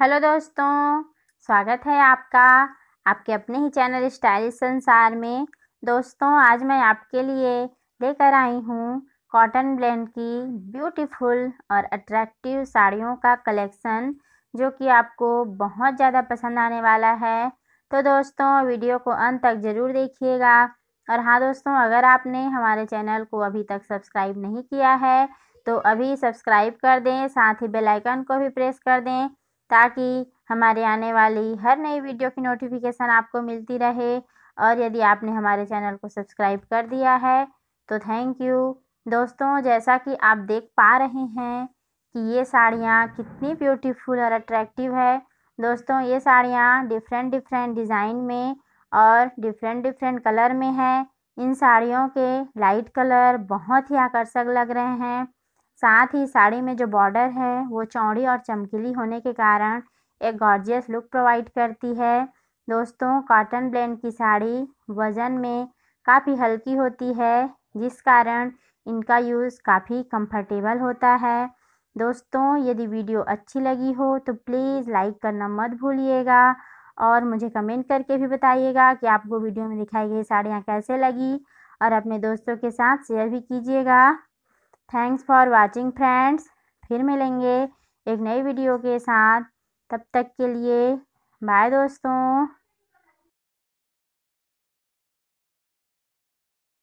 hello दोस्तों स्वागत है आपका आपके अपने ही चैनल स्टाइलिश संसार में दोस्तों आज मैं आपके लिए लेकर आई हूँ कॉटन ब्लेंड की ब्यूटीफुल और अट्रैक्टिव साड़ियों का कलेक्शन जो कि आपको बहुत ज़्यादा पसंद आने वाला है तो दोस्तों वीडियो को अंत तक ज़रूर देखिएगा और हाँ दोस्तों अगर आपने हमारे चैनल को अभी तक सब्सक्राइब नहीं किया है तो अभी सब्सक्राइब कर दें साथ ही बेल आइकन को भी प्रेस कर दें ताकि हमारे आने वाली हर नई वीडियो की नोटिफिकेशन आपको मिलती रहे और यदि आपने हमारे चैनल को सब्सक्राइब कर दिया है तो थैंक यू दोस्तों जैसा कि आप देख पा रहे हैं कि ये साड़ियाँ कितनी ब्यूटीफुल और अट्रैक्टिव है दोस्तों ये साड़ियाँ डिफरेंट डिफरेंट डिज़ाइन में और डिफरेंट डिफरेंट कलर में हैं इन साड़ियों के लाइट कलर बहुत ही आकर्षक लग रहे हैं साथ ही साड़ी में जो बॉर्डर है वो चौड़ी और चमकीली होने के कारण एक गॉर्जियस लुक प्रोवाइड करती है दोस्तों कॉटन ब्लेंड की साड़ी वज़न में काफ़ी हल्की होती है जिस कारण इनका यूज़ काफ़ी कंफर्टेबल होता है दोस्तों यदि वीडियो अच्छी लगी हो तो प्लीज़ लाइक करना मत भूलिएगा और मुझे कमेंट करके भी बताइएगा कि आपको वीडियो में दिखाई गई साड़ियाँ कैसे लगी और अपने दोस्तों के साथ शेयर भी कीजिएगा थैंक्स फॉर वॉचिंग फ्रेंड्स फिर मिलेंगे एक नई वीडियो के साथ तब तक के लिए बाय दोस्तों